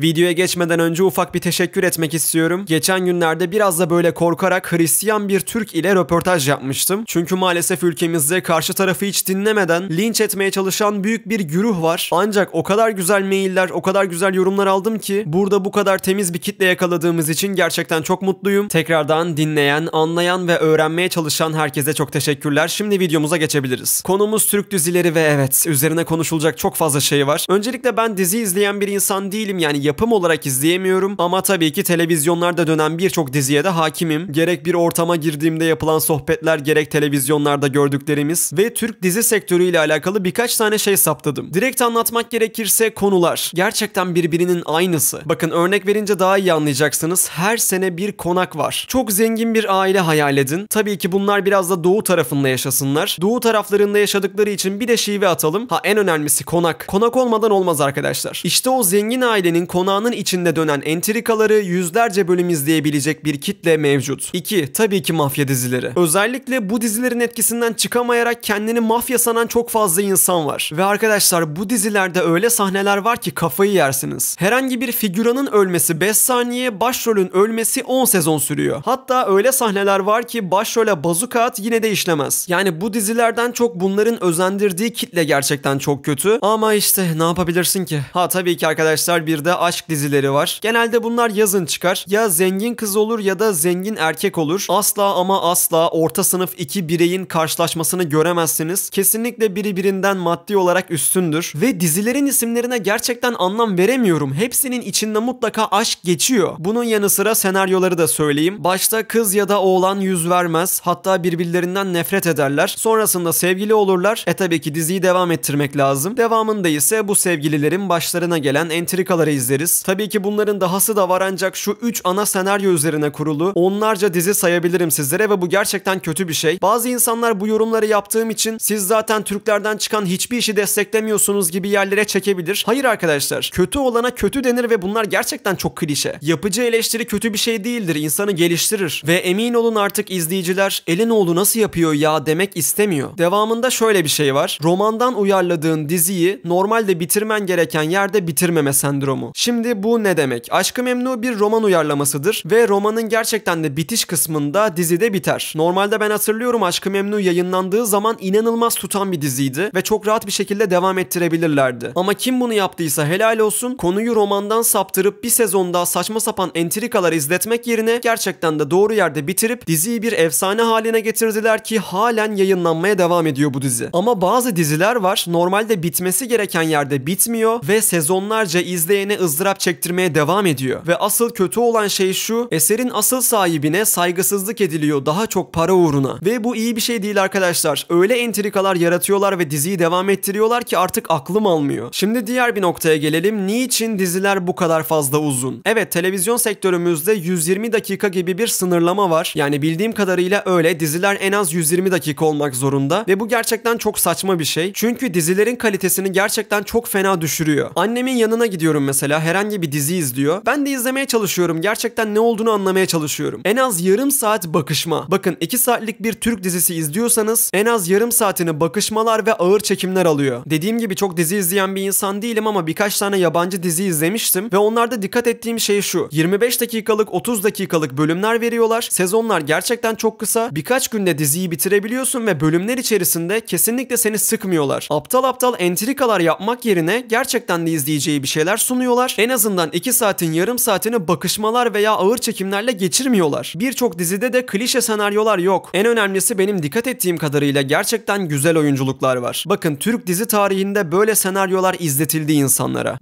Videoya geçmeden önce ufak bir teşekkür etmek istiyorum. Geçen günlerde biraz da böyle korkarak Hristiyan bir Türk ile röportaj yapmıştım. Çünkü maalesef ülkemizde karşı tarafı hiç dinlemeden linç etmeye çalışan büyük bir güruh var. Ancak o kadar güzel mailler, o kadar güzel yorumlar aldım ki burada bu kadar temiz bir kitle yakaladığımız için gerçekten çok mutluyum. Tekrardan dinleyen, anlayan ve öğrenmeye çalışan herkese çok teşekkürler. Şimdi videomuza geçebiliriz. Konumuz Türk dizileri ve evet üzerine konuşulacak çok fazla şey var. Öncelikle ben dizi izleyen bir insan değilim yani yapım olarak izleyemiyorum ama tabii ki televizyonlarda dönen birçok diziye de hakimim. Gerek bir ortama girdiğimde yapılan sohbetler gerek televizyonlarda gördüklerimiz ve Türk dizi sektörüyle alakalı birkaç tane şey saptadım. Direkt anlatmak gerekirse konular gerçekten birbirinin aynısı. Bakın örnek verince daha iyi anlayacaksınız. Her sene bir konak var. Çok zengin bir aile hayal edin. Tabii ki bunlar biraz da doğu tarafında yaşasınlar. Doğu taraflarında yaşadıkları için bir de şive atalım. Ha en önemlisi konak. Konak olmadan olmaz arkadaşlar. İşte o zengin ailenin konağının içinde dönen entrikaları yüzlerce bölüm izleyebilecek bir kitle mevcut. 2. Tabii ki mafya dizileri. Özellikle bu dizilerin etkisinden çıkamayarak kendini mafya sanan çok fazla insan var. Ve arkadaşlar bu dizilerde öyle sahneler var ki kafayı yersiniz. Herhangi bir figüranın ölmesi 5 saniye, başrolün ölmesi 10 sezon sürüyor. Hatta öyle sahneler var ki başrole bazuka at yine de işlemez. Yani bu dizilerden çok bunların özendirdiği kitle gerçekten çok kötü. Ama işte ne yapabilirsin ki? Ha tabii ki arkadaşlar bir de aşk dizileri var. Genelde bunlar yazın çıkar. Ya zengin kız olur ya da zengin erkek olur. Asla ama asla orta sınıf iki bireyin karşılaşmasını göremezsiniz. Kesinlikle biri maddi olarak üstündür. Ve dizilerin isimlerine gerçekten anlam veremiyorum. Hepsinin içinde mutlaka aşk geçiyor. Bunun yanı sıra senaryoları da söyleyeyim. Başta kız ya da oğlan yüz vermez. Hatta birbirlerinden nefret ederler. Sonrasında sevgili olurlar. E tabii ki diziyi devam ettirmek lazım. Devamında ise bu sevgililerin başlarına gelen entrikaları izleyeceğiz izleriz. Tabii ki bunların dahası da var ancak şu 3 ana senaryo üzerine kurulu onlarca dizi sayabilirim sizlere ve bu gerçekten kötü bir şey. Bazı insanlar bu yorumları yaptığım için siz zaten Türklerden çıkan hiçbir işi desteklemiyorsunuz gibi yerlere çekebilir. Hayır arkadaşlar kötü olana kötü denir ve bunlar gerçekten çok klişe. Yapıcı eleştiri kötü bir şey değildir insanı geliştirir ve emin olun artık izleyiciler Elenoğlu nasıl yapıyor ya demek istemiyor. Devamında şöyle bir şey var romandan uyarladığın diziyi normalde bitirmen gereken yerde bitirmeme sendromu. Şimdi bu ne demek? Aşkı Memnu bir roman uyarlamasıdır ve romanın gerçekten de bitiş kısmında dizide biter. Normalde ben hatırlıyorum Aşkı Memnu yayınlandığı zaman inanılmaz tutan bir diziydi ve çok rahat bir şekilde devam ettirebilirlerdi. Ama kim bunu yaptıysa helal olsun konuyu romandan saptırıp bir sezonda saçma sapan entrikalar izletmek yerine gerçekten de doğru yerde bitirip diziyi bir efsane haline getirdiler ki halen yayınlanmaya devam ediyor bu dizi. Ama bazı diziler var normalde bitmesi gereken yerde bitmiyor ve sezonlarca izleyene ız ızdırap çektirmeye devam ediyor. Ve asıl kötü olan şey şu eserin asıl sahibine saygısızlık ediliyor daha çok para uğruna. Ve bu iyi bir şey değil arkadaşlar. Öyle entrikalar yaratıyorlar ve diziyi devam ettiriyorlar ki artık aklım almıyor. Şimdi diğer bir noktaya gelelim. Niçin diziler bu kadar fazla uzun? Evet televizyon sektörümüzde 120 dakika gibi bir sınırlama var. Yani bildiğim kadarıyla öyle diziler en az 120 dakika olmak zorunda ve bu gerçekten çok saçma bir şey. Çünkü dizilerin kalitesini gerçekten çok fena düşürüyor. Annemin yanına gidiyorum mesela herhangi bir dizi izliyor. Ben de izlemeye çalışıyorum. Gerçekten ne olduğunu anlamaya çalışıyorum. En az yarım saat bakışma. Bakın 2 saatlik bir Türk dizisi izliyorsanız en az yarım saatini bakışmalar ve ağır çekimler alıyor. Dediğim gibi çok dizi izleyen bir insan değilim ama birkaç tane yabancı dizi izlemiştim ve onlarda dikkat ettiğim şey şu. 25 dakikalık 30 dakikalık bölümler veriyorlar. Sezonlar gerçekten çok kısa. Birkaç günde diziyi bitirebiliyorsun ve bölümler içerisinde kesinlikle seni sıkmıyorlar. Aptal aptal entrikalar yapmak yerine gerçekten de izleyeceği bir şeyler sunuyorlar savaş en azından 2 saatin yarım saatini bakışmalar veya ağır çekimlerle geçirmiyorlar. Birçok dizide de klişe senaryolar yok. En önemlisi benim dikkat ettiğim kadarıyla gerçekten güzel oyunculuklar var. Bakın Türk dizi tarihinde böyle senaryolar izletildi insanlara.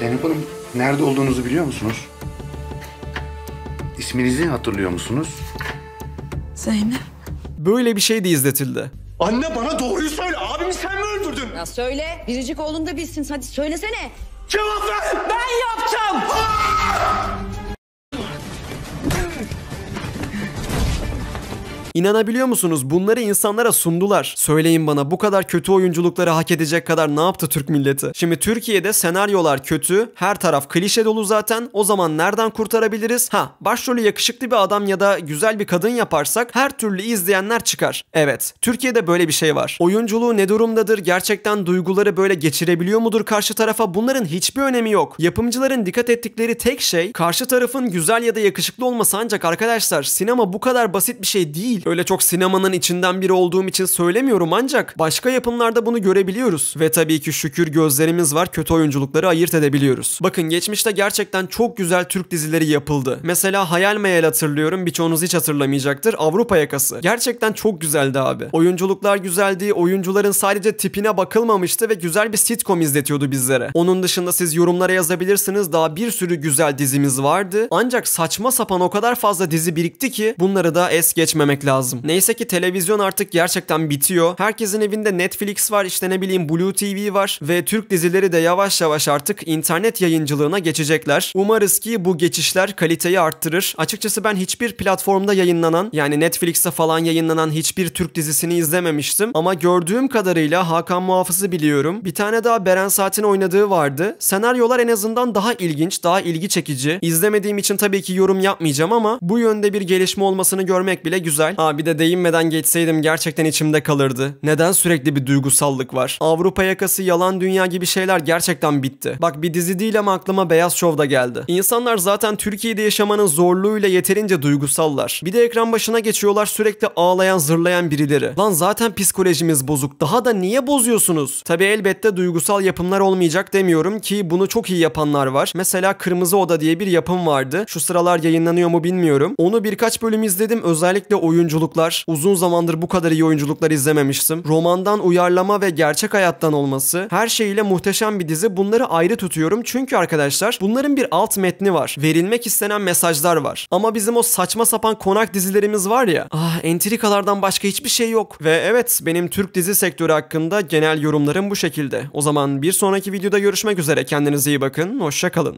Zeynep Hanım nerede olduğunuzu biliyor musunuz? İsminizi hatırlıyor musunuz? Zeynep. Böyle bir şey de izletildi. Anne bana doğruyu söyle. Abimi sen mi öldürdün? Ya söyle. Biricik oğlun da bilsin. Hadi söylesene. Cevap ver! Ben yaptım! Aa! İnanabiliyor musunuz? Bunları insanlara sundular. Söyleyin bana bu kadar kötü oyunculukları hak edecek kadar ne yaptı Türk milleti? Şimdi Türkiye'de senaryolar kötü, her taraf klişe dolu zaten. O zaman nereden kurtarabiliriz? Ha, başrolü yakışıklı bir adam ya da güzel bir kadın yaparsak her türlü izleyenler çıkar. Evet, Türkiye'de böyle bir şey var. Oyunculuğu ne durumdadır? Gerçekten duyguları böyle geçirebiliyor mudur karşı tarafa? Bunların hiçbir önemi yok. Yapımcıların dikkat ettikleri tek şey karşı tarafın güzel ya da yakışıklı olması ancak arkadaşlar sinema bu kadar basit bir şey değil. Öyle çok sinemanın içinden biri olduğum için söylemiyorum ancak başka yapımlarda bunu görebiliyoruz. Ve tabii ki şükür gözlerimiz var kötü oyunculukları ayırt edebiliyoruz. Bakın geçmişte gerçekten çok güzel Türk dizileri yapıldı. Mesela Hayal Meyal hatırlıyorum birçoğunuz hiç hatırlamayacaktır. Avrupa Yakası. Gerçekten çok güzeldi abi. Oyunculuklar güzeldi, oyuncuların sadece tipine bakılmamıştı ve güzel bir sitcom izletiyordu bizlere. Onun dışında siz yorumlara yazabilirsiniz daha bir sürü güzel dizimiz vardı. Ancak saçma sapan o kadar fazla dizi birikti ki bunları da es geçmemek lazım lazım. Neyse ki televizyon artık gerçekten bitiyor. Herkesin evinde Netflix var işte ne bileyim Blue TV var ve Türk dizileri de yavaş yavaş artık internet yayıncılığına geçecekler. Umarız ki bu geçişler kaliteyi arttırır. Açıkçası ben hiçbir platformda yayınlanan yani Netflix'te falan yayınlanan hiçbir Türk dizisini izlememiştim. Ama gördüğüm kadarıyla Hakan Muhafız'ı biliyorum. Bir tane daha Beren Saat'in oynadığı vardı. Senaryolar en azından daha ilginç, daha ilgi çekici. İzlemediğim için tabii ki yorum yapmayacağım ama bu yönde bir gelişme olmasını görmek bile güzel. Ha, bir de değinmeden geçseydim gerçekten içimde kalırdı. Neden sürekli bir duygusallık var? Avrupa yakası, yalan dünya gibi şeyler gerçekten bitti. Bak bir dizi değil ama aklıma Beyaz Şov'da geldi. İnsanlar zaten Türkiye'de yaşamanın zorluğuyla yeterince duygusallar. Bir de ekran başına geçiyorlar sürekli ağlayan zırlayan birileri. Lan zaten psikolojimiz bozuk. Daha da niye bozuyorsunuz? Tabi elbette duygusal yapımlar olmayacak demiyorum ki bunu çok iyi yapanlar var. Mesela Kırmızı Oda diye bir yapım vardı. Şu sıralar yayınlanıyor mu bilmiyorum. Onu birkaç bölüm izledim. Özellikle oyun oyunculuklar. Uzun zamandır bu kadar iyi oyunculuklar izlememiştim. Romandan uyarlama ve gerçek hayattan olması her şeyiyle muhteşem bir dizi. Bunları ayrı tutuyorum çünkü arkadaşlar bunların bir alt metni var. Verilmek istenen mesajlar var. Ama bizim o saçma sapan konak dizilerimiz var ya. Ah entrikalardan başka hiçbir şey yok. Ve evet benim Türk dizi sektörü hakkında genel yorumlarım bu şekilde. O zaman bir sonraki videoda görüşmek üzere. Kendinize iyi bakın. Hoşçakalın.